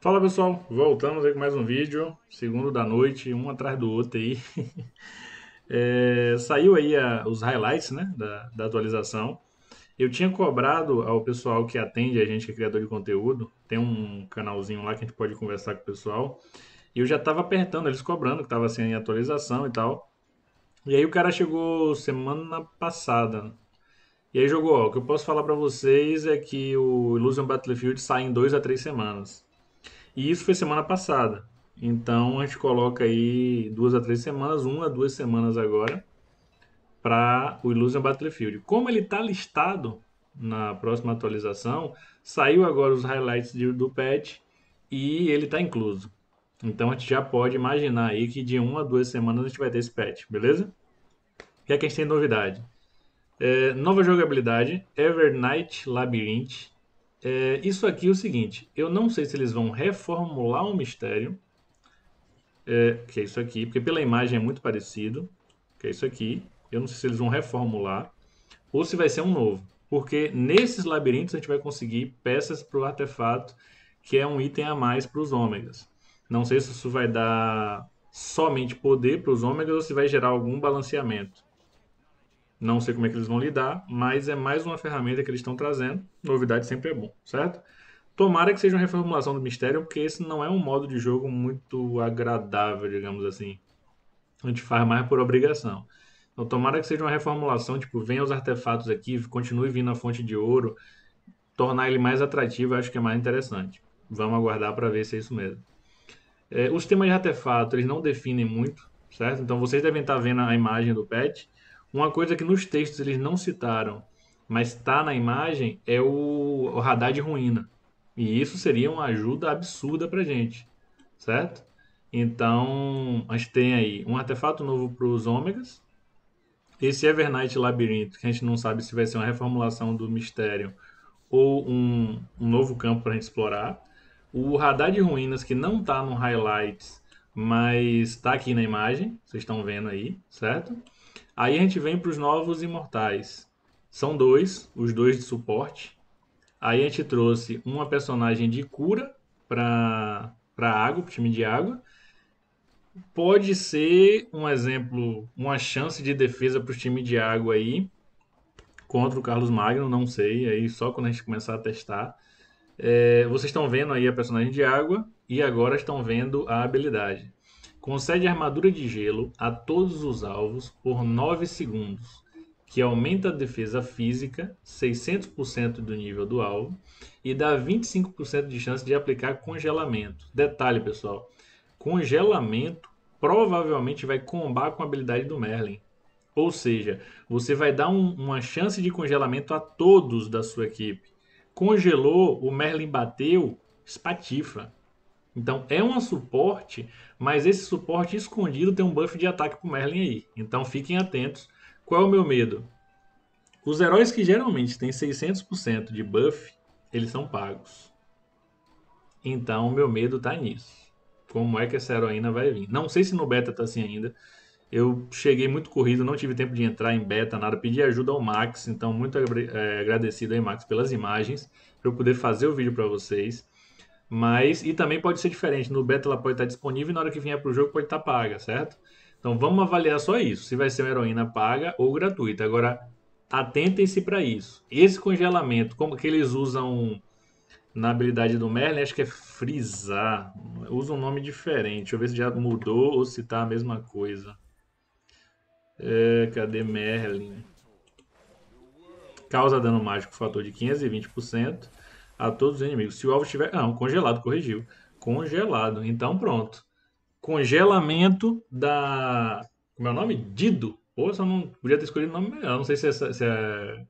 Fala pessoal, voltamos aí com mais um vídeo, segundo da noite, um atrás do outro aí. É, saiu aí a, os highlights né, da, da, atualização. Eu tinha cobrado ao pessoal que atende a gente, que é criador de conteúdo, tem um canalzinho lá que a gente pode conversar com o pessoal. E eu já estava apertando, eles cobrando, que estava sem assim, atualização e tal. E aí o cara chegou semana passada. E aí jogou, ó, o que eu posso falar para vocês é que o Illusion Battlefield sai em 2 a 3 semanas. E isso foi semana passada. Então a gente coloca aí duas a três semanas, uma a duas semanas agora, para o Illusion Battlefield. Como ele está listado na próxima atualização, saiu agora os highlights de, do patch e ele está incluso. Então a gente já pode imaginar aí que de uma a duas semanas a gente vai ter esse patch, beleza? E aqui é que a gente tem novidade? É, nova jogabilidade, Evernight Labyrinth, é, isso aqui é o seguinte: eu não sei se eles vão reformular um mistério, é, que é isso aqui, porque pela imagem é muito parecido, que é isso aqui. Eu não sei se eles vão reformular ou se vai ser um novo, porque nesses labirintos a gente vai conseguir peças para o artefato, que é um item a mais para os ômegas. Não sei se isso vai dar somente poder para os ômegas ou se vai gerar algum balanceamento. Não sei como é que eles vão lidar, mas é mais uma ferramenta que eles estão trazendo. Novidade sempre é bom, certo? Tomara que seja uma reformulação do mistério, porque esse não é um modo de jogo muito agradável, digamos assim. A gente faz mais por obrigação. Então, tomara que seja uma reformulação, tipo, venha os artefatos aqui, continue vindo a fonte de ouro, tornar ele mais atrativo, acho que é mais interessante. Vamos aguardar para ver se é isso mesmo. É, os temas de artefato, eles não definem muito, certo? Então, vocês devem estar tá vendo a imagem do patch. Uma coisa que nos textos eles não citaram, mas está na imagem, é o, o radar de ruína. E isso seria uma ajuda absurda para gente, certo? Então, a gente tem aí um artefato novo para os ômegas, esse Evernight Labirinto, que a gente não sabe se vai ser uma reformulação do mistério ou um, um novo campo para a gente explorar. O Radar de Ruínas, que não está no Highlights, mas está aqui na imagem, vocês estão vendo aí, certo? Aí a gente vem para os novos imortais. São dois, os dois de suporte. Aí a gente trouxe uma personagem de cura para água, para o time de água. Pode ser um exemplo, uma chance de defesa para o time de água aí contra o Carlos Magno, não sei. Aí só quando a gente começar a testar. É, vocês estão vendo aí a personagem de água e agora estão vendo a habilidade. Concede armadura de gelo a todos os alvos por 9 segundos, que aumenta a defesa física 600% do nível do alvo e dá 25% de chance de aplicar congelamento. Detalhe, pessoal, congelamento provavelmente vai combar com a habilidade do Merlin. Ou seja, você vai dar um, uma chance de congelamento a todos da sua equipe. Congelou, o Merlin bateu, espatifa. Então é um suporte, mas esse suporte escondido tem um buff de ataque pro Merlin aí. Então fiquem atentos. Qual é o meu medo? Os heróis que geralmente têm 600% de buff, eles são pagos. Então o meu medo tá nisso. Como é que essa heroína vai vir? Não sei se no beta tá assim ainda. Eu cheguei muito corrido, não tive tempo de entrar em beta, nada. Pedi ajuda ao Max, então muito é, agradecido aí, Max, pelas imagens, para eu poder fazer o vídeo para vocês. Mas, e também pode ser diferente. No beta ela pode estar disponível e na hora que vier para o jogo pode estar paga, certo? Então vamos avaliar só isso, se vai ser uma heroína paga ou gratuita. Agora, atentem-se para isso. Esse congelamento, como que eles usam na habilidade do Merlin, acho que é frisar. Usa um nome diferente. Deixa eu ver se já mudou ou se tá a mesma coisa. É, cadê Merlin? Causa dano mágico, fator de 520% a todos os inimigos. Se o alvo estiver. Não, congelado, corrigiu. Congelado. Então pronto. Congelamento da. Como é o nome? Dido. Ou só não podia ter escolhido o nome melhor. Não sei se, é essa, se, é...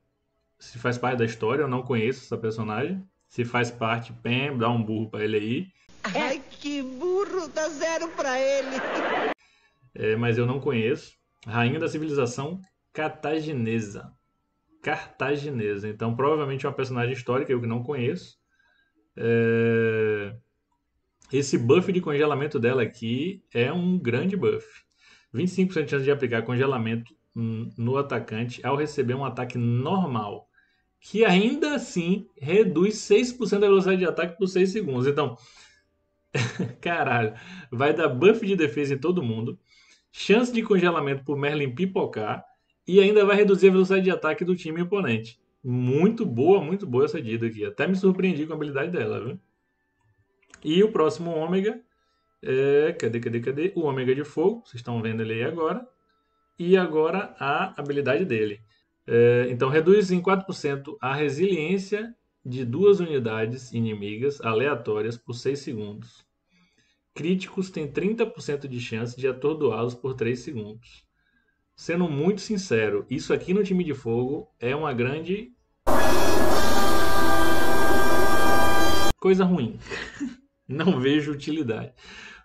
se faz parte da história, eu não conheço essa personagem. Se faz parte, pem, dá um burro para ele aí. Ai, é. que burro, dá zero para ele. É, mas eu não conheço. Rainha da civilização cataginesa cartaginesa. Então, provavelmente é uma personagem histórica, eu que não conheço. É... Esse buff de congelamento dela aqui é um grande buff. 25% de chance de aplicar congelamento no atacante ao receber um ataque normal. Que ainda assim reduz 6% da velocidade de ataque por 6 segundos. Então, caralho, vai dar buff de defesa em todo mundo. Chance de congelamento por Merlin pipocar e ainda vai reduzir a velocidade de ataque do time oponente. Muito boa, muito boa essa dica aqui. Até me surpreendi com a habilidade dela, viu? E o próximo ômega é... Cadê, cadê, cadê? O ômega de fogo, vocês estão vendo ele aí agora. E agora a habilidade dele. É... Então reduz em 4% a resiliência de duas unidades inimigas aleatórias por 6 segundos. Críticos têm 30% de chance de atordoá-los por 3 segundos. Sendo muito sincero, isso aqui no time de fogo é uma grande coisa ruim. Não vejo utilidade.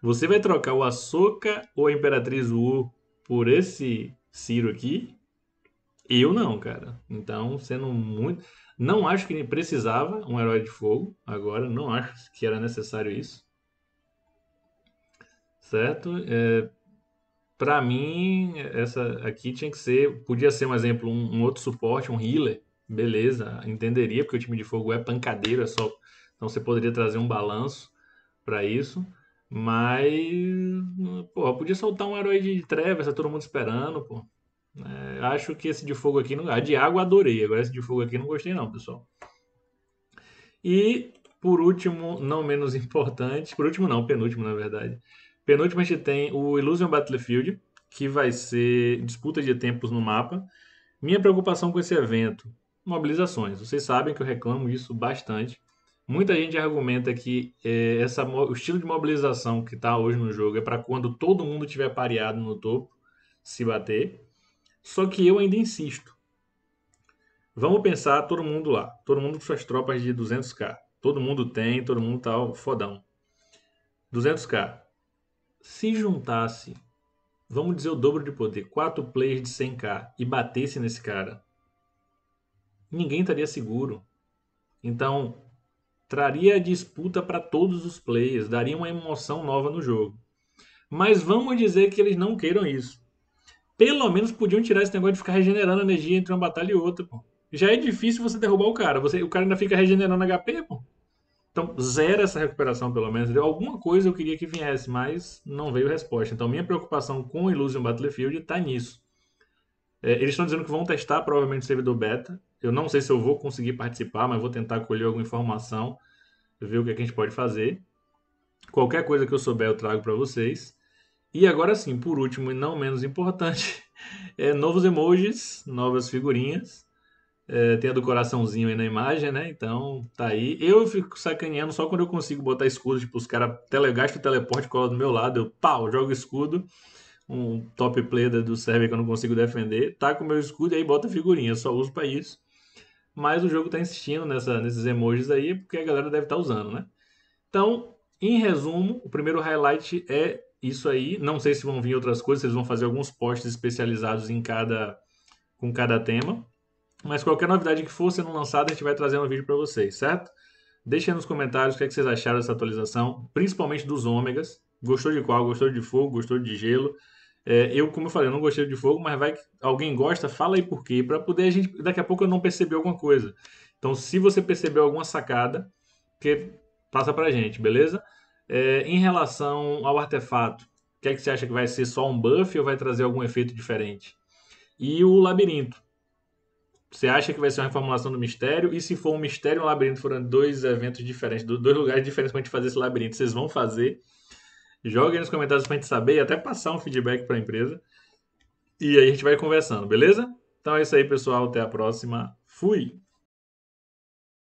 Você vai trocar o Açoka ou a Imperatriz Wu por esse Ciro aqui? Eu não, cara. Então, sendo muito. Não acho que precisava um herói de fogo agora. Não acho que era necessário isso. Certo? É, para mim, essa aqui tinha que ser, podia ser, um exemplo, um, um outro suporte, um healer, beleza, entenderia, porque o time de fogo é pancadeiro, é só, então você poderia trazer um balanço para isso, mas, pô, podia soltar um herói de trevas, tá todo mundo esperando, pô. É, acho que esse de fogo aqui, não, a de água adorei, agora esse de fogo aqui não gostei não, pessoal. E, por último, não menos importante, por último não, penúltimo na verdade, Penúltimo a gente tem o Illusion Battlefield, que vai ser disputa de tempos no mapa. Minha preocupação com esse evento, mobilizações. Vocês sabem que eu reclamo isso bastante. Muita gente argumenta que é, essa, o estilo de mobilização que está hoje no jogo é para quando todo mundo tiver pareado no topo, se bater. Só que eu ainda insisto. Vamos pensar todo mundo lá, todo mundo com suas tropas de 200k. Todo mundo tem, todo mundo tá fodão. 200k se juntasse, vamos dizer o dobro de poder, quatro players de 100k e batesse nesse cara, ninguém estaria seguro. Então, traria a disputa para todos os players, daria uma emoção nova no jogo. Mas vamos dizer que eles não queiram isso. Pelo menos podiam tirar esse negócio de ficar regenerando energia entre uma batalha e outra, pô. Já é difícil você derrubar o cara, você, o cara ainda fica regenerando HP, pô. Então, zero essa recuperação, pelo menos. Deu alguma coisa eu queria que viesse, mas não veio resposta. Então, minha preocupação com o Illusion Battlefield está nisso. É, eles estão dizendo que vão testar provavelmente o servidor beta. Eu não sei se eu vou conseguir participar, mas vou tentar colher alguma informação, ver o que, é que a gente pode fazer. Qualquer coisa que eu souber, eu trago para vocês. E agora sim, por último e não menos importante, é novos emojis, novas figurinhas. É, tem a do coraçãozinho aí na imagem, né? Então, tá aí. Eu fico sacaneando só quando eu consigo botar escudo, tipo, os caras gastam o teleporte, cola do meu lado, eu pau, jogo escudo. Um top player do server que eu não consigo defender, tá com meu escudo e aí bota figurinha, eu só uso para isso. Mas o jogo tá insistindo nessa, nesses emojis aí, porque a galera deve estar tá usando, né? Então, em resumo, o primeiro highlight é isso aí. Não sei se vão vir outras coisas, eles vão fazer alguns posts especializados em cada com cada tema. Mas qualquer novidade que for sendo lançada, a gente vai trazer um vídeo para vocês, certo? aí nos comentários o que, é que vocês acharam dessa atualização, principalmente dos ômegas. Gostou de qual? Gostou de fogo? Gostou de gelo? É, eu, como eu falei, eu não gostei de fogo, mas vai alguém gosta, fala aí por quê, para poder a gente daqui a pouco eu não perceber alguma coisa. Então, se você percebeu alguma sacada, que passa pra gente, beleza? É, em relação ao artefato, o que é que você acha que vai ser só um buff ou vai trazer algum efeito diferente? E o labirinto, você acha que vai ser uma reformulação do mistério? E se for um mistério e um labirinto, foram dois eventos diferentes, dois lugares diferentes para a gente fazer esse labirinto, vocês vão fazer? aí nos comentários para a gente saber e até passar um feedback para a empresa. E aí a gente vai conversando, beleza? Então é isso aí, pessoal. Até a próxima. Fui!